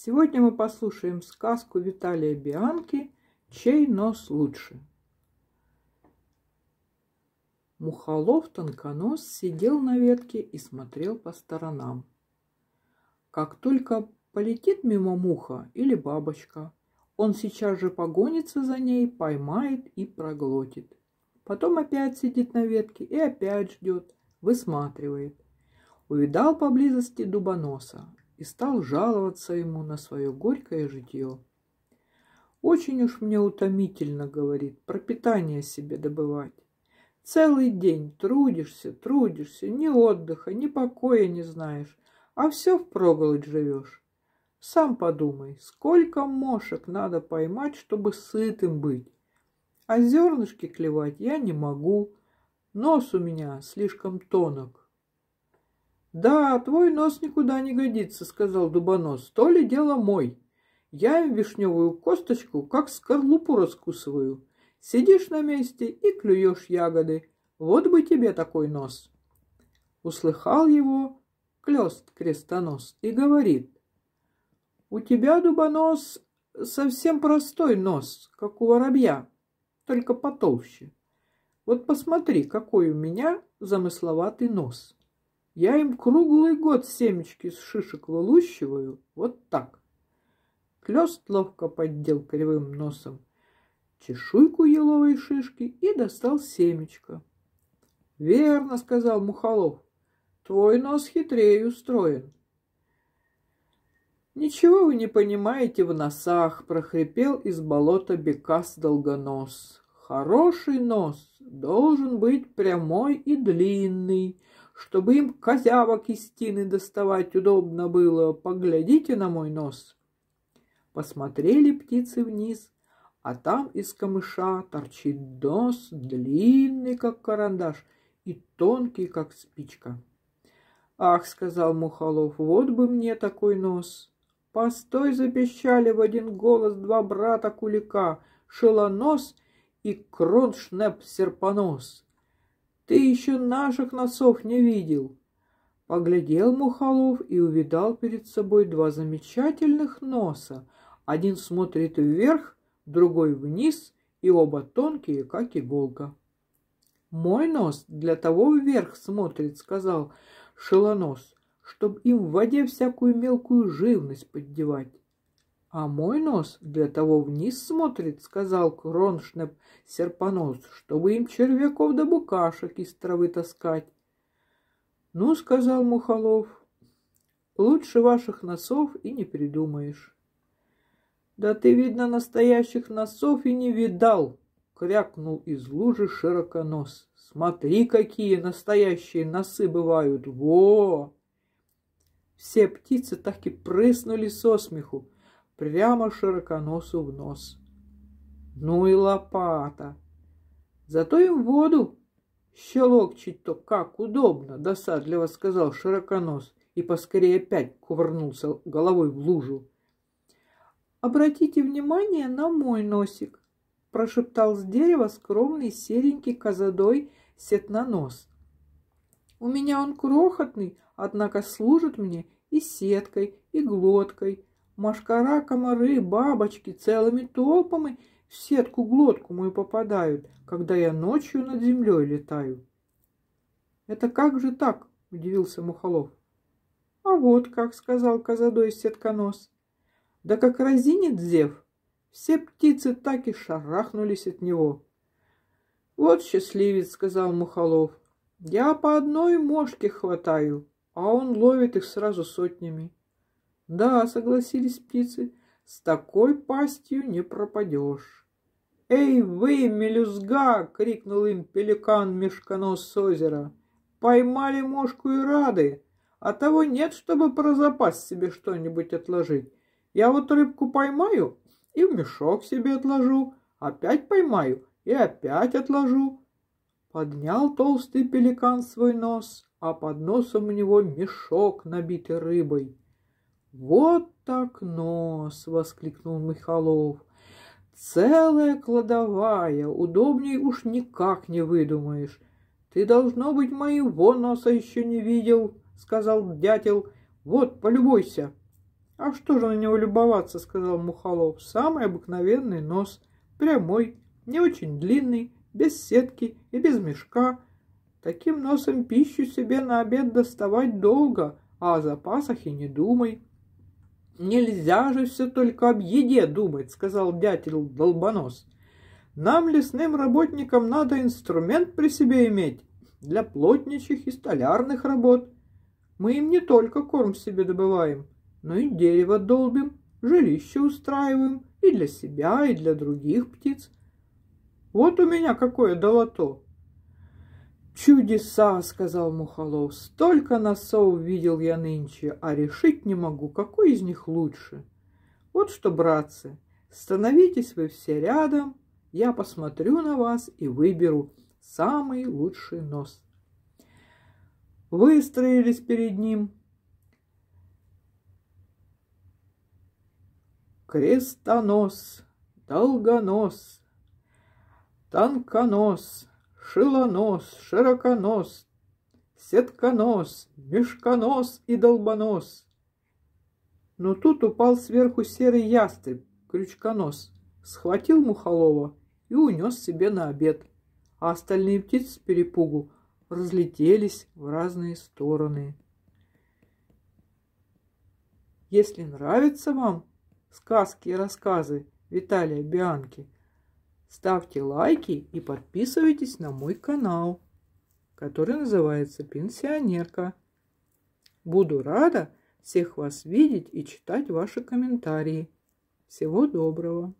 Сегодня мы послушаем сказку Виталия Бианки «Чей нос лучше?». Мухолов тонконос сидел на ветке и смотрел по сторонам. Как только полетит мимо муха или бабочка, он сейчас же погонится за ней, поймает и проглотит. Потом опять сидит на ветке и опять ждет, высматривает. Увидал поблизости дубоноса, и стал жаловаться ему на свое горькое житье. «Очень уж мне утомительно, — говорит, — пропитание себе добывать. Целый день трудишься, трудишься, ни отдыха, ни покоя не знаешь, а все в впроголодь живешь. Сам подумай, сколько мошек надо поймать, чтобы сытым быть. А зернышки клевать я не могу, нос у меня слишком тонок, «Да, твой нос никуда не годится», — сказал Дубонос. «То ли дело мой. Я вишневую косточку, как скорлупу раскусываю. Сидишь на месте и клюешь ягоды. Вот бы тебе такой нос». Услыхал его клёст крестонос и говорит. «У тебя, Дубонос, совсем простой нос, как у воробья, только потолще. Вот посмотри, какой у меня замысловатый нос». Я им круглый год семечки с шишек вылущиваю вот так. Клёст ловко поддел кривым носом чешуйку еловой шишки и достал семечко. «Верно», — сказал Мухолов, — «твой нос хитрее устроен». «Ничего вы не понимаете в носах», — прохрипел из болота Бекас Долгонос. Хороший нос должен быть прямой и длинный, чтобы им козявок из стены доставать удобно было. Поглядите на мой нос. Посмотрели птицы вниз, а там из камыша торчит нос, длинный, как карандаш, и тонкий, как спичка. «Ах», — сказал Мухолов, — «вот бы мне такой нос!» «Постой!» — запищали в один голос два брата Кулика. «Шелонос!» — и Кроншнеп Серпонос. Ты еще наших носов не видел. Поглядел Мухолов и увидал перед собой два замечательных носа. Один смотрит вверх, другой вниз, и оба тонкие, как иголка. «Мой нос для того вверх смотрит», — сказал Шелонос, «чтоб им в воде всякую мелкую живность поддевать. «А мой нос для того вниз смотрит», — сказал Кроншнеп серпонос, «чтобы им червяков да букашек из травы таскать». «Ну», — сказал Мухолов, — «лучше ваших носов и не придумаешь». «Да ты, видно, настоящих носов и не видал!» — крякнул из лужи широконос. «Смотри, какие настоящие носы бывают! Во!» Все птицы так и прыснули со смеху прямо широконосу в нос. Ну и лопата. Зато им воду щелокчить-то как удобно, досадливо сказал широконос и поскорее опять кувырнулся головой в лужу. «Обратите внимание на мой носик», – прошептал с дерева скромный серенький козадой сетнонос. «У меня он крохотный, однако служит мне и сеткой, и глоткой, Машкара, комары, бабочки целыми толпами в сетку-глотку мою попадают, когда я ночью над землей летаю. «Это как же так?» – удивился Мухолов. «А вот как», – сказал Казадой сетконос. «Да как разинет зев, все птицы так и шарахнулись от него». «Вот счастливец», – сказал Мухолов. «Я по одной мошке хватаю, а он ловит их сразу сотнями». Да, согласились птицы, с такой пастью не пропадешь. «Эй вы, мелюзга!» — крикнул им пеликан-мешконос с озера. «Поймали мошку и рады, а того нет, чтобы про запас себе что-нибудь отложить. Я вот рыбку поймаю и в мешок себе отложу, опять поймаю и опять отложу». Поднял толстый пеликан свой нос, а под носом у него мешок, набитый рыбой. «Вот так нос!» — воскликнул Михалов. «Целая кладовая, удобней уж никак не выдумаешь. Ты, должно быть, моего носа еще не видел», — сказал дятел. «Вот, полюбуйся». «А что же на него любоваться?» — сказал Мухолов. «Самый обыкновенный нос, прямой, не очень длинный, без сетки и без мешка. Таким носом пищу себе на обед доставать долго, а о запасах и не думай». Нельзя же все только об еде думать, сказал дятел долбонос. Нам, лесным работникам, надо инструмент при себе иметь для плотничьих и столярных работ. Мы им не только корм себе добываем, но и дерево долбим, жилище устраиваем и для себя, и для других птиц. Вот у меня какое долото. «Чудеса!» — сказал Мухолов. «Столько носов видел я нынче, а решить не могу, какой из них лучше. Вот что, братцы, становитесь вы все рядом, я посмотрю на вас и выберу самый лучший нос». Выстроились перед ним крестонос, долгонос, тонконос — шилонос, широконос, сетконос, мешконос и долбонос. Но тут упал сверху серый ястреб, крючконос, схватил мухолова и унес себе на обед, а остальные птицы с перепугу разлетелись в разные стороны. Если нравятся вам сказки и рассказы Виталия Бианки – Ставьте лайки и подписывайтесь на мой канал, который называется «Пенсионерка». Буду рада всех вас видеть и читать ваши комментарии. Всего доброго!